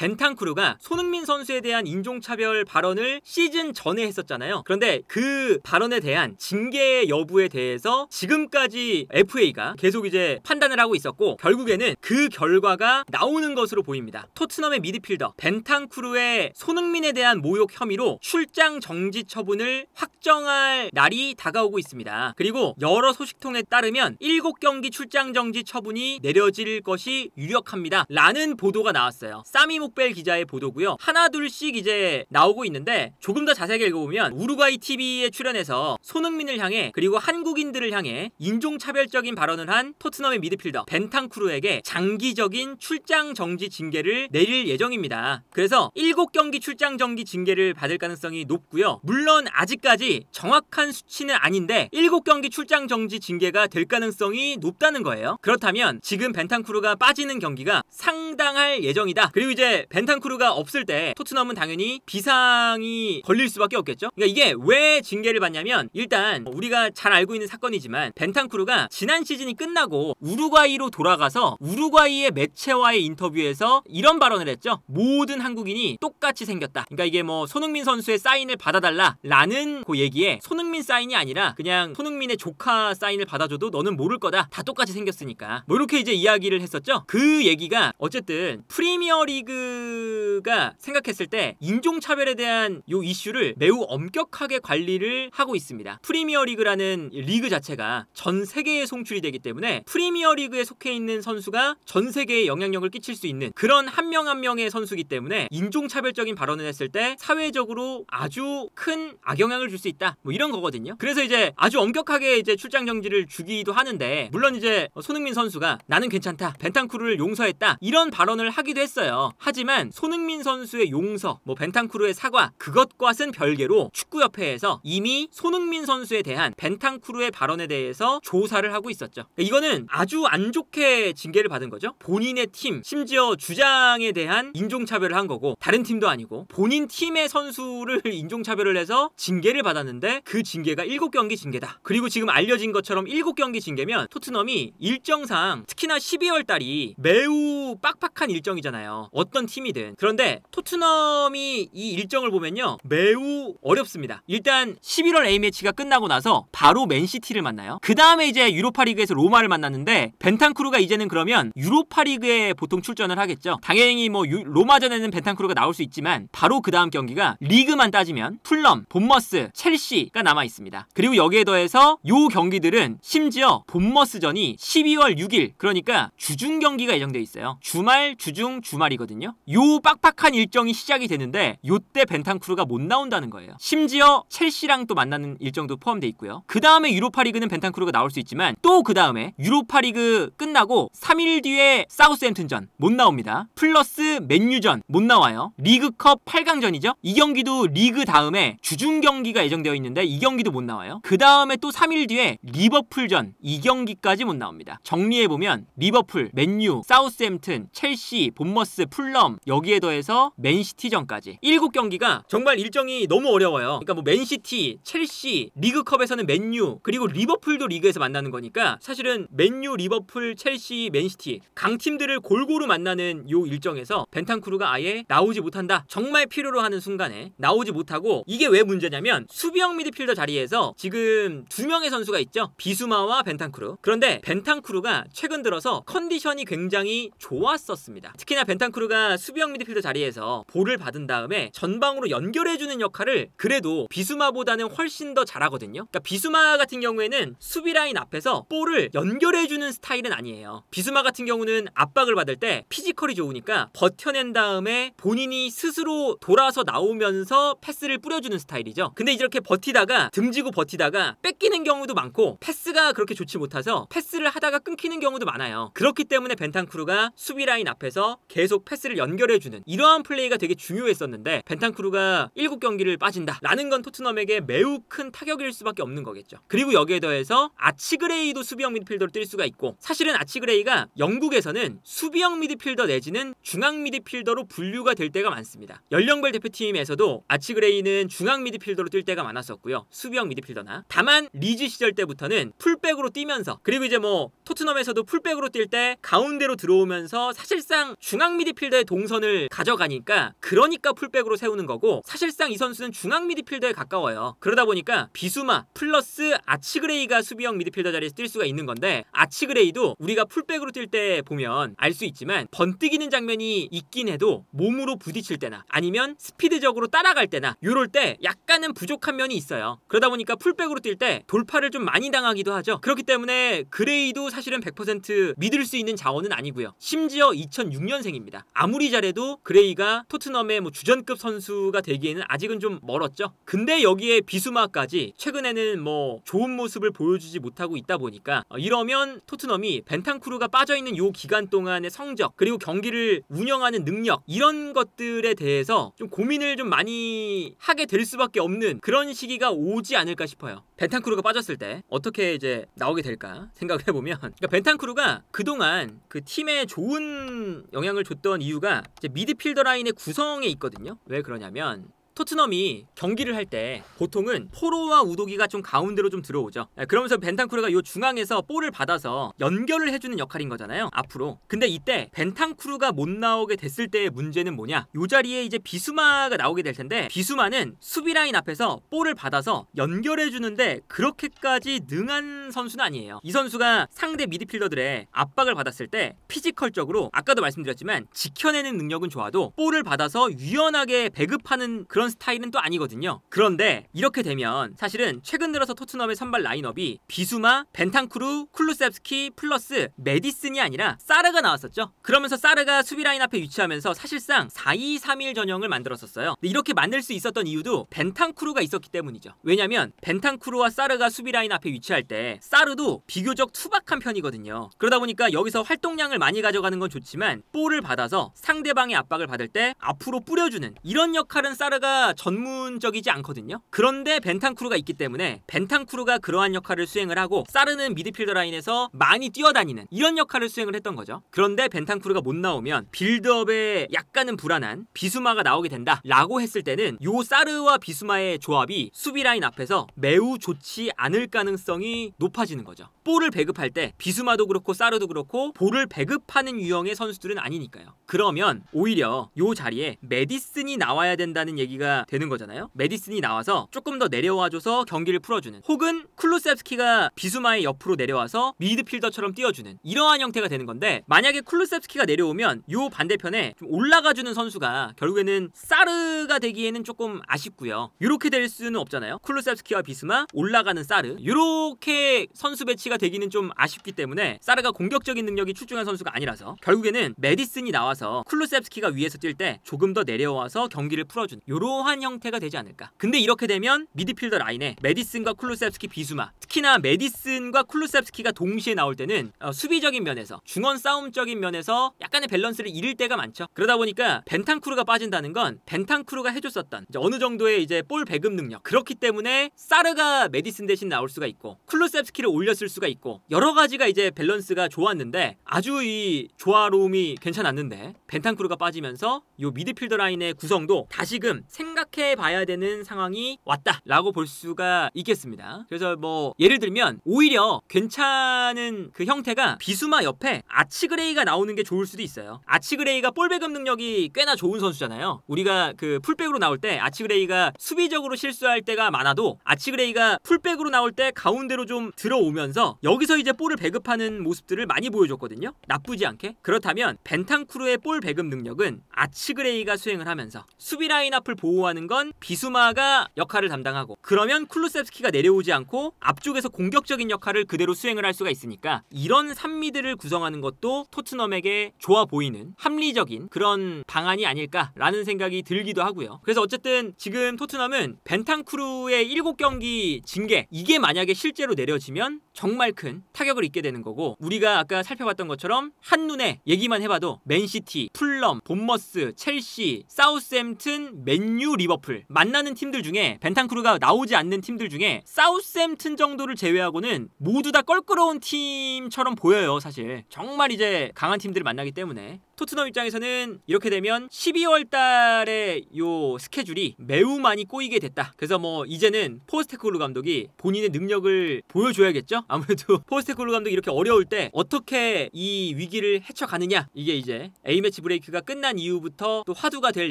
벤탄크루가 손흥민 선수에 대한 인종차별 발언을 시즌 전에 했었잖아요. 그런데 그 발언에 대한 징계 여부에 대해서 지금까지 FA가 계속 이제 판단을 하고 있었고 결국에는 그 결과가 나오는 것으로 보입니다. 토트넘의 미드필더 벤탄크루의 손흥민에 대한 모욕 혐의로 출장 정지 처분을 확정할 날이 다가오고 있습니다. 그리고 여러 소식통에 따르면 7경기 출장 정지 처분이 내려질 것이 유력합니다. 라는 보도가 나왔어요. 사미 한국벨 기자의 보도고요. 하나 둘씩 이제 나오고 있는데 조금 더 자세하게 읽어보면 우루과이 TV에 출연해서 손흥민을 향해 그리고 한국인들을 향해 인종차별적인 발언을 한 토트넘의 미드필더 벤탕크루에게 장기적인 출장 정지 징계를 내릴 예정입니다. 그래서 7경기 출장 정지 징계를 받을 가능성이 높고요. 물론 아직까지 정확한 수치는 아닌데 7경기 출장 정지 징계가 될 가능성이 높다는 거예요. 그렇다면 지금 벤탕쿠르가 빠지는 경기가 상당할 예정이다. 그리고 이제 벤탄크루가 없을 때 토트넘은 당연히 비상이 걸릴 수밖에 없겠죠. 그러니까 이게 왜 징계를 받냐면 일단 우리가 잘 알고 있는 사건이지만 벤탄크루가 지난 시즌이 끝나고 우루과이로 돌아가서 우루과이의 매체와의 인터뷰에서 이런 발언을 했죠. 모든 한국인이 똑같이 생겼다. 그러니까 이게 뭐 손흥민 선수의 사인을 받아달라라는 그 얘기에 손흥민 사인이 아니라 그냥 손흥민의 조카 사인을 받아줘도 너는 모를 거다. 다 똑같이 생겼으니까. 뭐 이렇게 이제 이야기를 했었죠. 그 얘기가 어쨌든 프리미어리그 폴란드가 생각했을 때 인종차별에 대한 요 이슈를 매우 엄격하게 관리를 하고 있습니다. 프리미어리그라는 리그 자체가 전 세계에 송출이 되기 때문에 프리미어리그에 속해 있는 선수가 전 세계에 영향력을 끼칠 수 있는 그런 한 명한 한 명의 선수기 이 때문에 인종차별적인 발언을 했을 때 사회적으로 아주 큰 악영향을 줄 수 있다. 뭐 이런 거거든요. 그래서 이제 아주 엄격하게 이제 출장 정지를 주기도 하는데 물론 이제 손흥민 선수가 나는 괜찮다. 벤탄쿠르를 용서했다. 이런 발언을 하기도 했어요. 하지만 손흥민 선수의 용서, 뭐 벤탄쿠르의 사과 그것과는 별개로 축구협회에서 이미 손흥민 선수에 대한 벤탄쿠르의 발언에 대해서 조사를 하고 있었죠. 그러니까 이거는 아주 안 좋게 징계를 받은 거죠. 본인의 팀, 심지어 주장에 대한 인종차별을 한 거고 다른 팀도 아니고 본인 팀의 선수를 인종차별을 해서 징계를 받았는데 그 징계가 7경기 징계다. 그리고 지금 알려진 것처럼 7경기 징계면 토트넘이 일정상 특히나 12월 달이 매우 빡빡한 일정이잖아요. 어떤 어떤 팀이든 그런데 토트넘이 이 일정을 보면요 매우 어렵습니다 일단 11월 A매치가 끝나고 나서 바로 맨시티를 만나요 그 다음에 이제 유로파리그에서 로마를 만났는데 벤탄크루가 이제는 그러면 유로파리그에 보통 출전을 하겠죠 당연히 뭐 유, 로마전에는 벤탄크루가 나올 수 있지만 바로 그 다음 경기가 리그만 따지면 풀럼, 본머스, 첼시가 남아있습니다 그리고 여기에 더해서 요 경기들은 심지어 본머스전이 12월 6일 그러니까 주중 경기가 예정되어 있어요 주말, 주중, 주말이거든요 거거든요. 요 빡빡한 일정이 시작이 되는데 요때 벤탄쿠르가 못 나온다는 거예요. 심지어 첼시랑 또 만나는 일정도 포함돼 있고요. 그 다음에 유로파리그는 벤탄쿠르가 나올 수 있지만 또 그 다음에 유로파리그 끝나고 3일 뒤에 사우스햄튼전 못 나옵니다. 플러스 맨유전 못 나와요. 리그컵 8강전이죠. 이 경기도 리그 다음에 주중 경기가 예정되어 있는데 이 경기도 못 나와요. 그 다음에 또 3일 뒤에 리버풀전 이 경기까지 못 나옵니다. 정리해보면 리버풀, 맨유, 사우스햄튼, 첼시, 본머스, 플러스 홈점 여기에 더해서 맨시티전까지 7경기가 정말 일정이 너무 어려워요 그러니까 뭐 맨시티, 첼시, 리그컵에서는 맨유 그리고 리버풀도 리그에서 만나는 거니까 사실은 맨유, 리버풀, 첼시, 맨시티 강팀들을 골고루 만나는 요 일정에서 벤탄크루가 아예 나오지 못한다 정말 필요로 하는 순간에 나오지 못하고 이게 왜 문제냐면 수비형 미드필더 자리에서 지금 두 명의 선수가 있죠 비수마와 벤탄크루 그런데 벤탄크루가 최근 들어서 컨디션이 굉장히 좋았었습니다 특히나 벤탄크루가 수비나 형 미드필더 자리에서 볼을 받은 다음에 전방으로 연결해주는 역할을 그래도 비수마보다는 훨씬 더 잘하거든요. 그러니까 비수마 같은 경우에는 수비 라인 앞에서 볼을 연결해주는 스타일은 아니에요. 비수마 같은 경우는 압박을 받을 때 피지컬이 좋으니까 버텨낸 다음에 본인이 스스로 돌아서 나오면서 패스를 뿌려주는 스타일이죠. 근데 이렇게 버티다가 등지고 버티다가 뺏기는 경우도 많고 패스가 그렇게 좋지 못해서 패스를 하다가 끊기는 경우도 많아요. 그렇기 때문에 벤탄크루가 수비 라인 앞에서 계속 패스를 연결해주는 이러한 플레이가 되게 중요했었는데 벤탄크루가 7경기를 빠진다 라는 건 토트넘에게 매우 큰 타격일 수밖에 없는 거겠죠. 그리고 여기에 더해서 아치그레이도 수비형 미드필더로 뛸 수가 있고 사실은 아치그레이가 영국에서는 수비형 미드필더 내지는 중앙 미드필더로 분류가 될 때가 많습니다. 연령별 대표팀에서도 아치그레이는 중앙 미드필더로 뛸 때가 많았었고요. 수비형 미드필더나 다만 리즈 시절 때부터는 풀백으로 뛰면서 그리고 이제 뭐 토트넘에서도 풀백으로 뛸 때 가운데로 들어오면서 사실상 중앙 미드필더의 동선을 가져가니까 그러니까 풀백으로 세우는 거고 사실상 이 선수는 중앙 미드필더에 가까워요. 그러다 보니까 비수마 플러스 아치그레이가 수비형 미드필더 자리에서 뛸 수가 있는 건데 아치그레이도 우리가 풀백으로 뛸 때 보면 알 수 있지만 번뜩이는 장면이 있긴 해도 몸으로 부딪힐 때나 아니면 스피드적으로 따라갈 때나 요럴때 약간은 부족한 면이 있어요. 그러다 보니까 풀백으로 뛸 때 돌파를 좀 많이 당하기도 하죠. 그렇기 때문에 그레이도 사실은 100% 믿을 수 있는 자원은 아니고요. 심지어 2006년생입니다. 아무 아무리 잘해도 그레이가 토트넘의 뭐 주전급 선수가 되기에는 아직은 좀 멀었죠. 근데 여기에 비수마까지 최근에는 뭐 좋은 모습을 보여주지 못하고 있다 보니까 어, 이러면 토트넘이 벤탄크루가 빠져있는 요 기간 동안의 성적 그리고 경기를 운영하는 능력 이런 것들에 대해서 좀 고민을 좀 많이 하게 될 수밖에 없는 그런 시기가 오지 않을까 싶어요. 벤탄크루가 빠졌을 때 어떻게 이제 나오게 될까 생각을 해보면 그러니까 벤탄크루가 그동안 그 팀에 좋은 영향을 줬던 이유가 이유가 미드필더 라인의 구성에 있거든요. 왜 그러냐면 토트넘이 경기를 할 때 보통은 포로와 우도기가 좀 가운데로 좀 들어오죠. 예, 그러면서 벤탄쿠르가 요 중앙에서 볼을 받아서 연결을 해주는 역할인 거잖아요. 앞으로. 근데 이때 벤탄쿠르가 못 나오게 됐을 때의 문제는 뭐냐? 요 자리에 이제 비수마가 나오게 될 텐데 비수마는 수비 라인 앞에서 볼을 받아서 연결해 주는데 그렇게까지 능한 선수는 아니에요. 이 선수가 상대 미드필더들의 압박을 받았을 때 피지컬적으로 아까도 말씀드렸지만 지켜내는 능력은 좋아도 볼을 받아서 유연하게 배급하는 그런 이런 스타일은 또 아니거든요. 그런데 이렇게 되면 사실은 최근 들어서 토트넘의 선발 라인업이 비수마, 벤탄크루 쿨루셉스키 플러스 메디슨이 아니라 사르가 나왔었죠. 그러면서 사르가 수비 라인 앞에 위치하면서 사실상 4-2-3-1 전형을 만들었었어요. 이렇게 만들 수 있었던 이유도 벤탄크루가 있었기 때문이죠. 왜냐면 벤탄크루와 사르가 수비 라인 앞에 위치할 때 사르도 비교적 투박한 편이거든요. 그러다 보니까 여기서 활동량을 많이 가져가는 건 좋지만 볼을 받아서 상대방의 압박을 받을 때 앞으로 뿌려주는 이런 역할은 사르가 전문적이지 않거든요. 그런데 벤탄크루가 있기 때문에 벤탄크루가 그러한 역할을 수행을 하고 사르는 미드필더 라인에서 많이 뛰어다니는 이런 역할을 수행을 했던 거죠. 그런데 벤탄크루가못 나오면 빌드업에 약간은 불안한 비수마가 나오게 된다라고 했을 때는 요 사르와 비수마의 조합이 수비 라인 앞에서 매우 좋지 않을 가능성이 높아지는 거죠. 볼을 배급할 때 비수마도 그렇고 사르도 그렇고 볼을 배급하는 유형의 선수들은 아니니까요. 그러면 오히려 요 자리에 메디슨이 나와야 된다는 얘기가 이기가 되는 거잖아요. 메디슨이 나와서 조금 더 내려와줘서 경기를 풀어주는 혹은 쿨루셉스키가 비수마의 옆으로 내려와서 미드필더처럼 뛰어주는 이러한 형태가 되는 건데 만약에 쿨루셉스키가 내려오면 요 반대편에 좀 올라가주는 선수가 결국에는 사르가 되기에는 조금 아쉽고요. 이렇게 될 수는 없잖아요. 쿨루셉스키와 비스마 올라가는 사르 이렇게 선수 배치가 되기는 좀 아쉽기 때문에 사르가 공격적인 능력이 출중한 선수가 아니라서 결국에는 메디슨이 나와서 쿨루셉스키가 위에서 뛸 때 조금 더 내려와서 경기를 풀어준 요런 묘한 형태가 되지 않을까. 근데 이렇게 되면 미드필더 라인에 메디슨과 쿨루셉스키 비수마 특히나 메디슨과 쿨루셉스키가 동시에 나올 때는 어, 수비적인 면에서 중원 싸움적인 면에서 약간의 밸런스를 잃을 때가 많죠. 그러다 보니까 벤탄크루가 빠진다는 건벤탄크루가 해줬었던 어느 정도의 이제 볼 배급 능력 그렇기 때문에 사르가 메디슨 대신 나올 수가 있고 쿨루셉스키를 올렸을 수가 있고 여러 가지가 이제 밸런스가 좋았는데 아주 이 조화로움이 괜찮았는데 벤탄크루가 빠지면서 이 미드필더 라인의 구성도 다시금 생각해 봐야 되는 상황이 왔다라고 볼 수가 있겠습니다. 그래서 뭐 예를 들면 오히려 괜찮은 그 형태가 비수마 옆에 아치 그레이가 나오는 게 좋을 수도 있어요. 아치 그레이가 볼 배급 능력이 꽤나 좋은 선수잖아요. 우리가 그 풀백으로 나올 때 아치 그레이가 수비적으로 실수할 때가 많아도 아치 그레이가 풀백으로 나올 때 가운데로 좀 들어오면서 여기서 이제 볼을 배급하는 모습들을 많이 보여줬거든요. 나쁘지 않게. 그렇다면 벤탄쿠르의 볼 배급 능력은 아치 그레이가 수행을 하면서 수비 라인 앞을 보 보호하는 건 비수마가 역할을 담당하고 그러면 쿨루셉스키가 내려오지 않고 앞쪽에서 공격적인 역할을 그대로 수행을 할 수가 있으니까 이런 3미드를 구성하는 것도 토트넘에게 좋아 보이는 합리적인 그런 방안이 아닐까라는 생각이 들기도 하고요. 그래서 어쨌든 지금 토트넘은 벤탄크루의 7경기 징계 이게 만약에 실제로 내려지면 정말 큰 타격을 입게 되는 거고 우리가 아까 살펴봤던 것처럼 한눈에 얘기만 해봐도 맨시티, 풀럼, 본머스, 첼시, 사우스햄튼, 맨유, 리버풀 만나는 팀들 중에 벤탄크루가 나오지 않는 팀들 중에 사우스햄튼 정도를 제외하고는 모두 다 껄끄러운 팀처럼 보여요 사실 정말 이제 강한 팀들을 만나기 때문에 토트넘 입장에서는 이렇게 되면 12월 달에 요 스케줄이 매우 많이 꼬이게 됐다. 그래서 뭐 이제는 포스테코르 감독이 본인의 능력을 보여줘야겠죠? 아무래도 포스테콜로 감독이 이렇게 어려울 때 어떻게 이 위기를 헤쳐가느냐 이게 이제 A매치 브레이크가 끝난 이후부터 또 화두가 될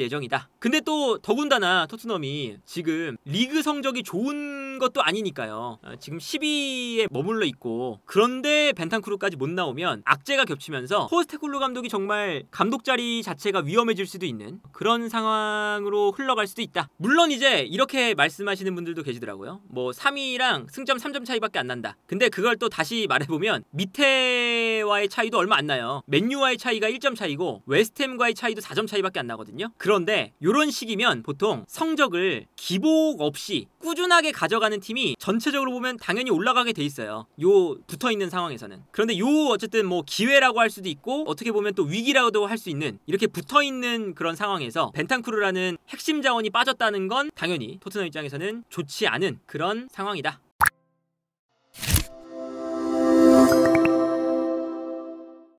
예정이다 근데 또 더군다나 토트넘이 지금 리그 성적이 좋은 것도 아니니까요. 어, 지금 10위에 머물러 있고 그런데 벤탄크루까지 못 나오면 악재가 겹치면서 포스테쿨루 감독이 정말 감독 자리 자체가 위험해질 수도 있는 그런 상황으로 흘러갈 수도 있다. 물론 이제 이렇게 말씀하시는 분들도 계시더라고요. 뭐 3위랑 승점 3점 차이밖에 안 난다. 근데 그걸 또 다시 말해보면 밑에와의 차이도 얼마 안 나요. 맨유와의 차이가 1점 차이고 웨스템과의 차이도 4점 차이밖에 안 나거든요. 그런데 이런 식이면 보통 성적을 기복 없이 꾸준하게 가져가 올라가는 팀이 전체적으로 보면 당연히 올라가게 돼 있어요. 요 붙어 있는 상황에서는. 그런데 요 어쨌든 뭐 기회라고 할 수도 있고 어떻게 보면 또 위기라고도 할 수 있는 이렇게 붙어 있는 그런 상황에서 벤탄크루라는 핵심 자원이 빠졌다는 건 당연히 토트넘 입장에서는 좋지 않은 그런 상황이다.